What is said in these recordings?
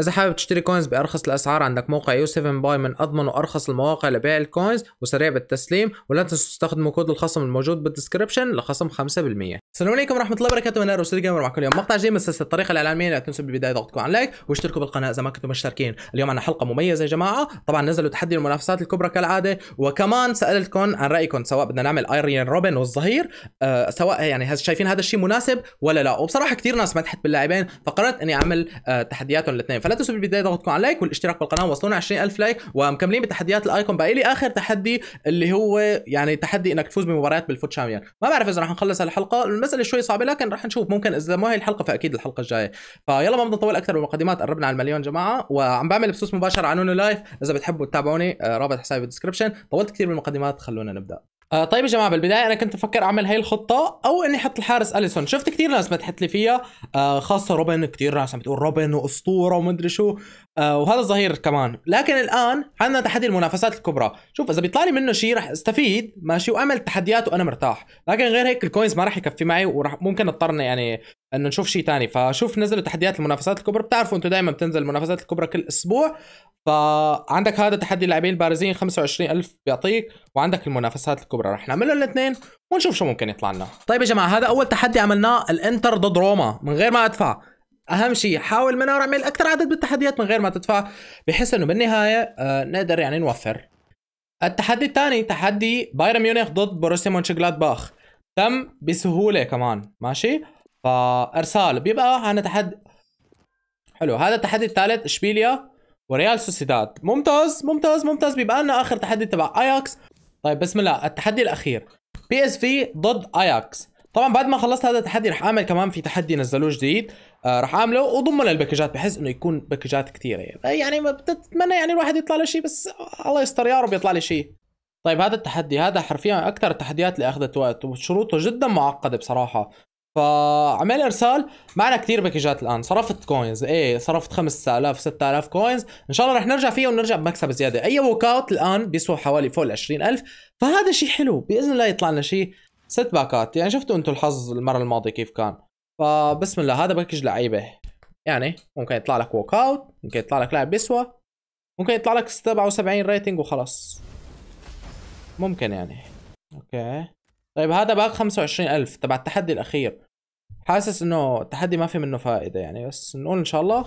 اذا حابب تشتري كوينز بارخص الاسعار عندك موقع يو 7 باي من اضمن وارخص المواقع لبيع الكوينز وسريع بالتسليم ولا تنسوا تستخدموا كود الخصم الموجود بالدسكربشن لخصم 5% السلام عليكم ورحمه الله وبركاته من انا روسيل جيمر معكم اليوم مقطع جديد من سلسله الطريقه الاعلاميه لا تنسوا بالبدايه ضغطكم على لايك واشتركوا بالقناه اذا ما كنتم مشتركين اليوم عندنا حلقه مميزه يا جماعه طبعا نزلوا تحدي المنافسات الكبرى كالعاده وكمان سالتكم عن رايكم سواء بدنا نعمل ايرين روبن والظهير أه سواء يعني شايفين هذا الشيء مناسب ولا لا وبصراحه كثير ناس مدحت باللاعبين فقررت اني اعمل أه تحدياتهم الاثنين فلا تنسوا بالبدايه ضغطكم على لايك والاشتراك بالقناه وصلونا 20000 لايك ومكملين بتحديات الايكون بقى لي اخر تحدي اللي هو يعني تحدي انك تفوز بمباريات بالفوت شامبيون ما بعرف اذا رح نخلص هالحلقه المساله شوي صعبه لكن رح نشوف ممكن اذا مو هي الحلقه فاكيد الحلقه الجايه فيلا ما بدنا نطول اكثر بالمقدمات قربنا على المليون جماعه وعم بعمل بثوث مباشر على نونو لايف اذا بتحبوا تتابعوني آه، رابط حسابي بالدسكربشن طولت كثير بالمقدمات خلونا نبدا آه طيب يا جماعه بالبدايه انا كنت بفكر اعمل هاي الخطه او اني احط الحارس اليسون شفت كثير ناس مدحت لي فيها آه خاصه روبن كثير ناس عم تقول روبن واسطوره ادري شو آه وهذا الظهير كمان لكن الان عندنا تحدي المنافسات الكبرى شوف اذا بيطلع لي منه شيء رح استفيد ماشي واعمل تحديات وانا مرتاح لكن غير هيك الكوينز ما رح يكفي معي وراح ممكن اضطرني يعني انه نشوف شيء ثاني فشوف نزلوا تحديات المنافسات الكبرى بتعرفوا انتم دائما بتنزل المنافسات الكبرى كل اسبوع فعندك هذا تحدي اللاعبين البارزين 25000 بيعطيك وعندك المنافسات الكبرى رح نعملهم الاثنين ونشوف شو ممكن يطلع لنا طيب يا جماعه هذا اول تحدي عملناه الانتر ضد روما من غير ما ادفع اهم شيء حاول منور اعمل اكثر عدد بالتحديات من غير ما تدفع بحيث انه بالنهايه آه نقدر يعني نوفر التحدي الثاني تحدي بايرن ميونخ ضد بروسيا مونشنجلادباخ تم بسهوله كمان ماشي فارسال بيبقى انا تحدي حلو هذا التحدي الثالث اشبيليا وريال سوسيداد ممتاز ممتاز ممتاز بيبقى لنا اخر تحدي تبع اياكس طيب بسم الله التحدي الاخير بي اس في ضد اياكس طبعا بعد ما خلصت هذا التحدي رح اعمل كمان في تحدي نزلوه جديد آه رح اعمله وضمه للباكجات بحس انه يكون باكجات كثيره يعني يعني بتتمنى يعني الواحد يطلع له شيء بس الله يستر يا رب يطلع لي شيء طيب هذا التحدي هذا حرفيا اكثر التحديات اللي اخذت وقت وشروطه جدا معقده بصراحه فعمل ارسال معنا كثير باكجات الان صرفت كوينز ايه صرفت 5000 6000 كوينز ان شاء الله رح نرجع فيها ونرجع بمكسب زياده اي ووك اوت الان بيسوى حوالي فوق ال 20000 فهذا شيء حلو باذن الله يطلع لنا شيء ست باكات يعني شفتوا انتم الحظ المره الماضيه كيف كان فبسم الله هذا باكج لعيبه يعني ممكن يطلع لك ووك اوت ممكن يطلع لك لاعب بيسوى ممكن يطلع لك 77 ريتنج وخلص ممكن يعني اوكي طيب هذا باق 25000 تبع التحدي الاخير حاسس انه التحدي ما في منه فائده يعني بس نقول ان شاء الله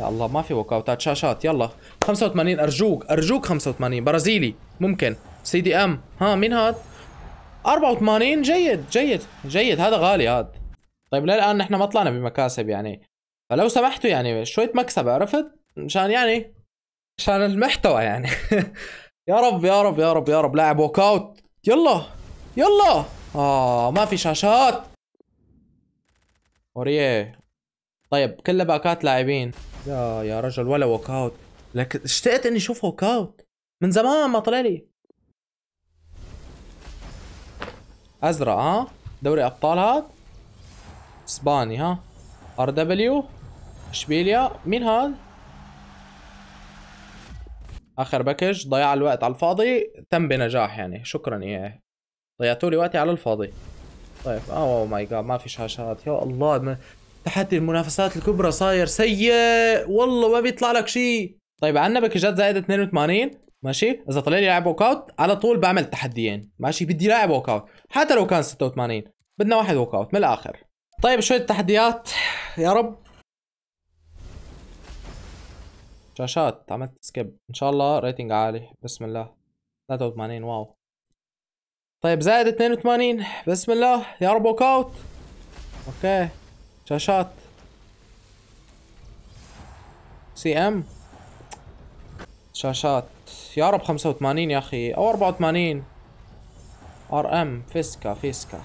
يا الله ما في ووك اوتات شاشات يلا 85 ارجوك ارجوك 85 برازيلي ممكن سي دي ام ها مين هاد 84 جيد جيد جيد هذا غالي هاد طيب للان نحن ما طلعنا بمكاسب يعني فلو سمحتوا يعني شويه مكسب عرفت مشان يعني مشان المحتوى يعني يا رب يا رب يا رب يا رب لاعب ووك اوت يلا يلا اه ما في شاشات اوريه طيب كله باكات لاعبين يا يا رجل ولا ووك اوت لك اشتقت اني اشوف ووك اوت من زمان ما طلع لي ازرق ها دوري ابطال هاد اسباني ها ار دبليو اشبيليا مين هاد اخر باكج ضياع الوقت على الفاضي تم بنجاح يعني شكرا اياه ضيعتوا لي وقتي على الفاضي طيب او ماي جاد ما في شاشات يا الله ما... تحدي المنافسات الكبرى صاير سيء والله ما بيطلع لك شيء طيب عندنا باكجات زائد 82 ماشي اذا طلع لي لاعب ووك اوت على طول بعمل تحديين ماشي بدي لاعب ووك اوت حتى لو كان 86 بدنا واحد ووك اوت من الاخر طيب شويه تحديات يا رب شاشات عملت سكيب ان شاء الله ريتنج عالي بسم الله 83 واو طيب زائد 82 بسم الله يا رب وك اوت اوكي شاشات سي ام شاشات يا رب 85 يا اخي او 84 ار ام فيسكا فيسكا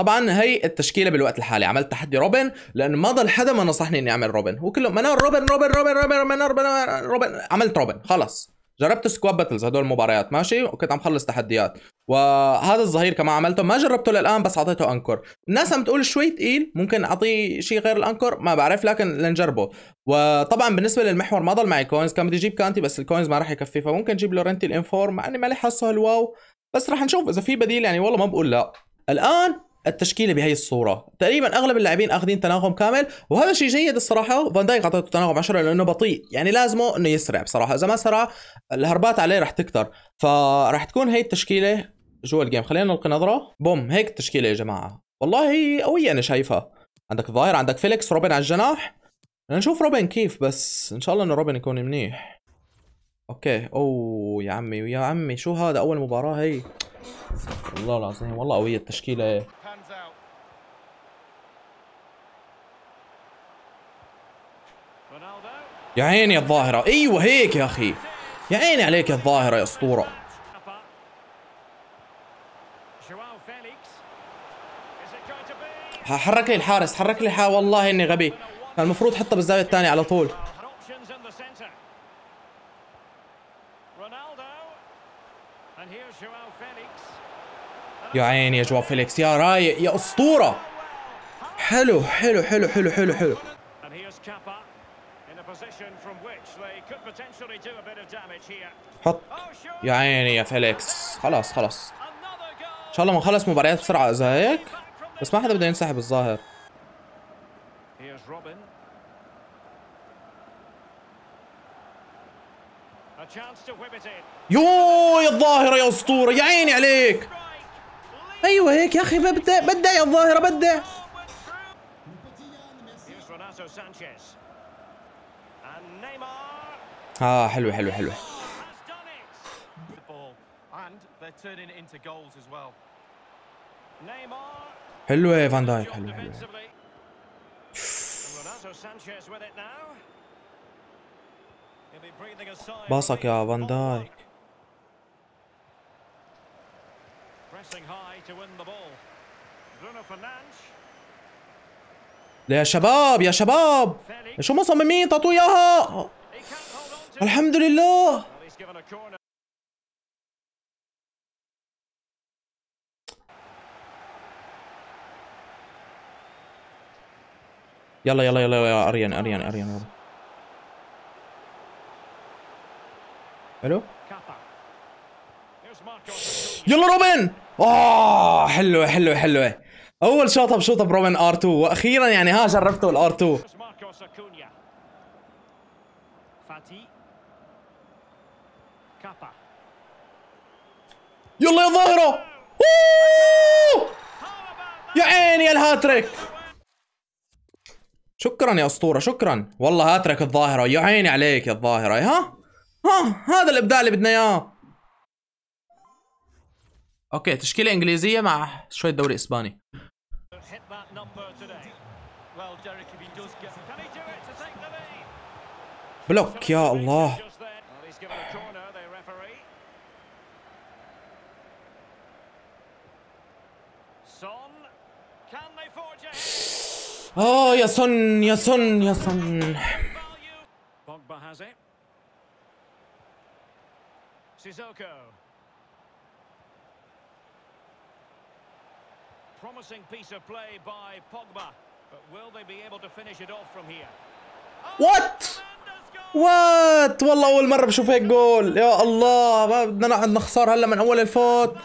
طبعا هي التشكيله بالوقت الحالي عملت تحدي روبن لانه ما ضل حدا ما نصحني اني اعمل روبن وكلهم منار روبن روبن روبن روبن روبن روبن, روبن عملت روبن خلص جربت سكواب باتلز هدول المباريات ماشي وكنت عم خلص تحديات وهذا الظهير كمان عملته ما جربته للان بس اعطيته انكر الناس عم تقول شوي ثقيل ممكن اعطيه شيء غير الانكر ما بعرف لكن لنجربه وطبعا بالنسبه للمحور ما ضل معي كوينز كان بدي اجيب كانتي بس الكوينز ما راح يكفي فممكن اجيب لورنتي الانفور مع اني مالي حاسه هالواو بس راح نشوف اذا في بديل يعني والله ما بقول لا الان التشكيله بهي الصوره تقريبا اغلب اللاعبين اخذين تناغم كامل وهذا شيء جيد الصراحه فان دايك اعطيته تناغم 10 لانه بطيء يعني لازمه انه يسرع بصراحه اذا ما سرع الهربات عليه رح تكتر فرح تكون هي التشكيله جوا الجيم خلينا نلقي نظره بوم هيك التشكيله يا جماعه والله قويه انا شايفها عندك الظاهر عندك فيليكس روبن على الجناح نشوف روبن كيف بس ان شاء الله انه روبن يكون منيح اوكي اوه يا عمي يا عمي شو هذا اول مباراه هي والله العظيم والله قويه التشكيله يا عيني الظاهرة ايوه هيك يا اخي يا عيني عليك الظاهرة يا اسطورة حرك لي الحارس حرك لي الحارس والله اني غبي المفروض حطه بالزاوية الثانية على طول يا عيني يا جواو فيليكس يا رايق يا اسطورة حلو حلو حلو حلو حلو حلو حط oh, يا عيني يا فيليكس خلاص خلاص ان شاء الله ما نخلص مباريات بسرعه اذا هيك بس ما حدا بده ينسحب الظاهر يا الظاهره يا اسطوره يا عيني عليك ايوه هيك يا اخي بدا بدا يا الظاهره بدا اه حلوه حلوه حلوه حلوه فان دايك حلوه حلوه باصك يا فان دايك Bruno Fernandes يا شباب يا شباب شو مصممين تعطوا اياها الحمد لله يلا يلا يلا يا اريان اريان اريان يلا يلا روبن اه حلوه حلوه حلوه اول شوطه بشوطه بروبن ار 2 واخيرا يعني ها جربته الار 2 يلا يا ظاهره يا عيني الهاتريك شكرا يا اسطوره شكرا والله هاتريك الظاهره يا عيني عليك يا الظاهره ها ها هذا الابداع اللي بدنا اياه اوكي تشكيله انجليزيه مع شويه دوري اسباني that number today. Well, Derek, if he does get... Can he do it to take the lead? Block, ya Allah. Well, he's given a corner, the referee. Son, can they forge it? Oh, your son, your son, your son. Pogba has it. Sissoko. promising piece of play by Pogba. But will they be able to finish it off from here? Oh, What? What? والله اول مره بشوف هيك جول يا الله ما بدنا نقعد نخسر هلا من اول الفوت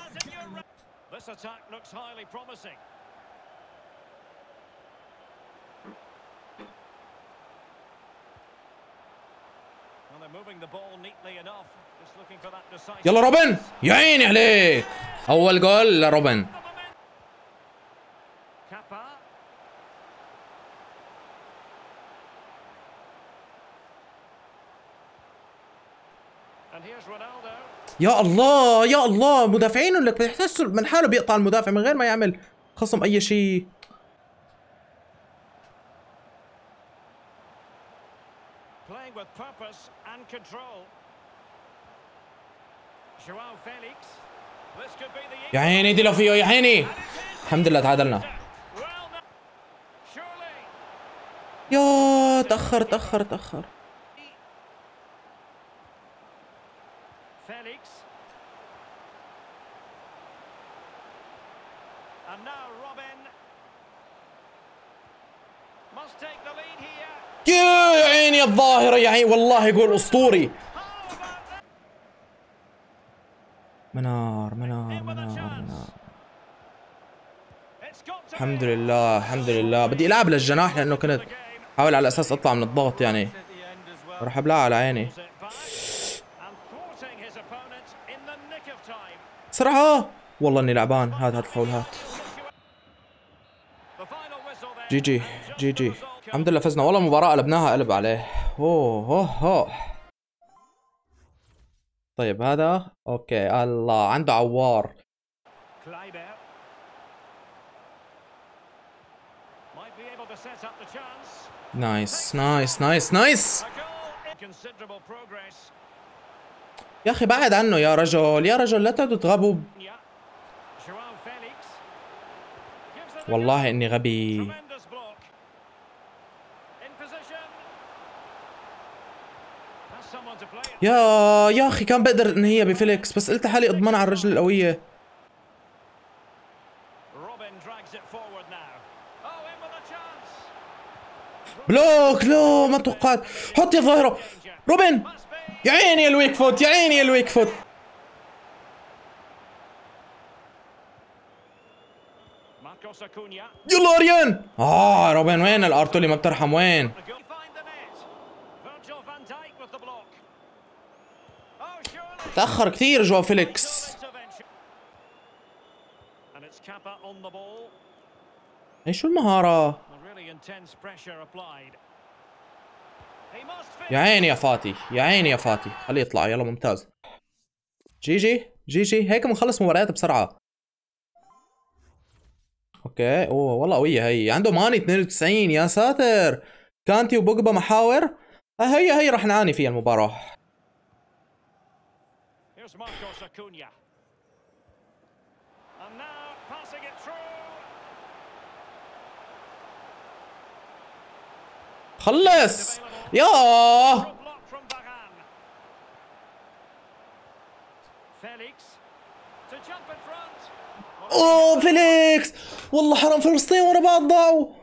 يلا روبن يا عيني عليك اول جول لروبن يا الله يا الله مدافعينه لك بتحس من حاله بيقطع المدافع من غير ما يعمل خصم اي شيء يا عيني دي لو فيه يا عيني الحمد لله تعادلنا يا تاخر تاخر تاخر يا عيني الظاهرة يا عيني والله يقول أسطوري منار منار منار منار الحمد لله الحمد لله بدي العب للجناح لانه كنت حاول على اساس اطلع من الضغط يعني راح ابلع على عيني بسرعة والله اني لعبان هذا هذا الفاولات جي جي جي جي الحمد لله فزنا والله مباراة قلبناها قلب عليه اوه اوه اوه طيب هذا اوكي الله عنده عوار نايس نايس نايس نايس يا اخي بعد عنه يا رجل يا رجل لا تعدوا تغبوا والله اني غبي يا يا اخي كان بقدر هي بفيليكس بس قلت لحالي اضمن على الرجل القويه بلوك لو ما توقعت حط يا ظهره روبن يا عيني يا الويك فوت يا عيني يا الويك فوت يلا اريان اه روبن وين الارتولي ما بترحم وين تأخر كثير جو فيليكس اي شو المهارة يا عيني يا فاتي يا عيني يا فاتي خليه يطلع يلا ممتاز جي جي جي جي هيك بنخلص مباريات بسرعة اوكي اوه والله قوية هي عنده ماني 92 يا ساتر كانتي وبوجبا محاور آه، هي هي رح نعاني فيها المباراة Here's Marcos Acuna. And now passing it through. خلص يا اوه فيليكس والله حرام فلسطين ورا بعض ضاعوا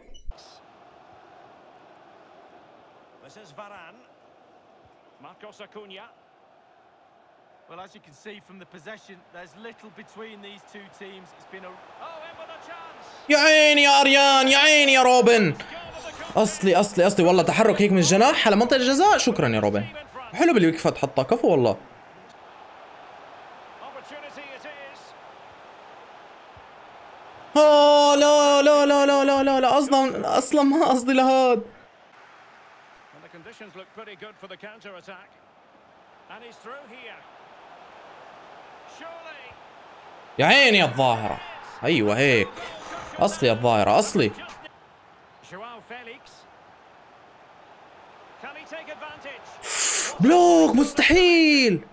This is Varane. Marcos Acuna. Well, as you can see from the possession, there's little between these two teams. It's been a... Oh, in with a chance! يا عيني يا أريان يا عيني يا روبن أصلي أصلي أصلي والله تحرك هيك من الجناح على منطقة الجزاء شكرا يا روبن حلو بالوقفة تحطها كفو والله آه لا لا لا لا لا لا لا أصلا أصلا ما قصدي لهاد And the conditions look pretty good for the counter-attack. And he's through here. يا عيني الظاهرة أيوة هيك أصلي الظاهرة أصلي بلوك مستحيل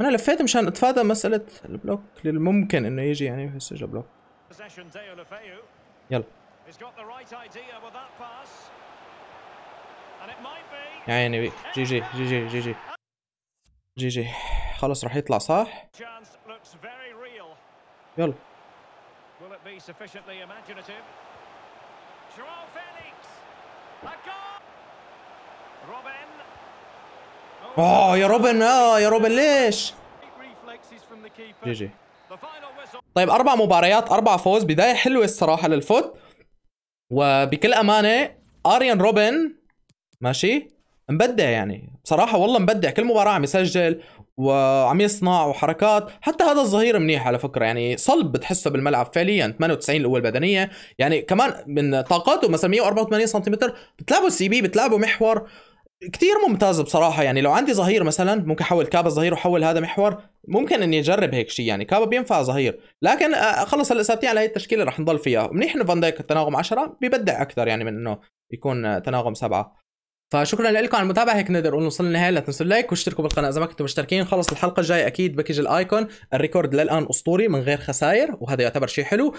أنا لفيت مشان أتفادى مسألة البلوك للممكن إنه يجي يعني في السجل بلوك يلا يا عيني جي جي جي جي جي جي جي خلص راح يطلع صح يلا اه يا روبن اه يا روبن ليش جي جي طيب اربع مباريات اربع فوز بدايه حلوه الصراحه للفوت وبكل امانه اريان روبن ماشي مبدع يعني بصراحه والله مبدع كل مباراه عم يسجل وعم يصنع وحركات حتى هذا الظهير منيح على فكره يعني صلب بتحسه بالملعب فعليا 98 القوه البدنيه يعني كمان من طاقاته مثلا 184 سنتيمتر بتلعبه سي بي بتلعبه محور كتير ممتاز بصراحة يعني لو عندي ظهير مثلا ممكن احول كابا ظهير وحول هذا محور ممكن اني اجرب هيك شيء يعني كابا بينفع ظهير لكن آه، خلص هلا ثابتين على هي التشكيلة رح نضل فيها منيح انه فان دايك التناغم 10 ببدع اكثر يعني من انه يكون آه، تناغم سبعة فشكرا لكم على المتابعه هيك نقدر نقول وصلنا لا تنسوا اللايك واشتركوا بالقناه اذا ما كنتم مشتركين خلص الحلقه الجايه اكيد بكج الايكون الريكورد للان اسطوري من غير خسائر وهذا يعتبر شيء حلو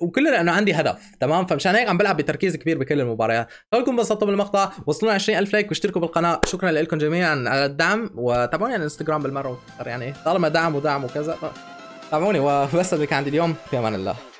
وكله لانه عندي هدف تمام فمشان هيك عم بلعب بتركيز كبير بكل المباريات خلكم انبسطتوا بالمقطع وصلنا 20000 لايك واشتركوا بالقناه شكرا لكم جميعا على الدعم وتابعوني على الانستغرام بالمره يعني طالما دعم ودعم وكذا تابعوني وبس اللي كان عندي اليوم في امان الله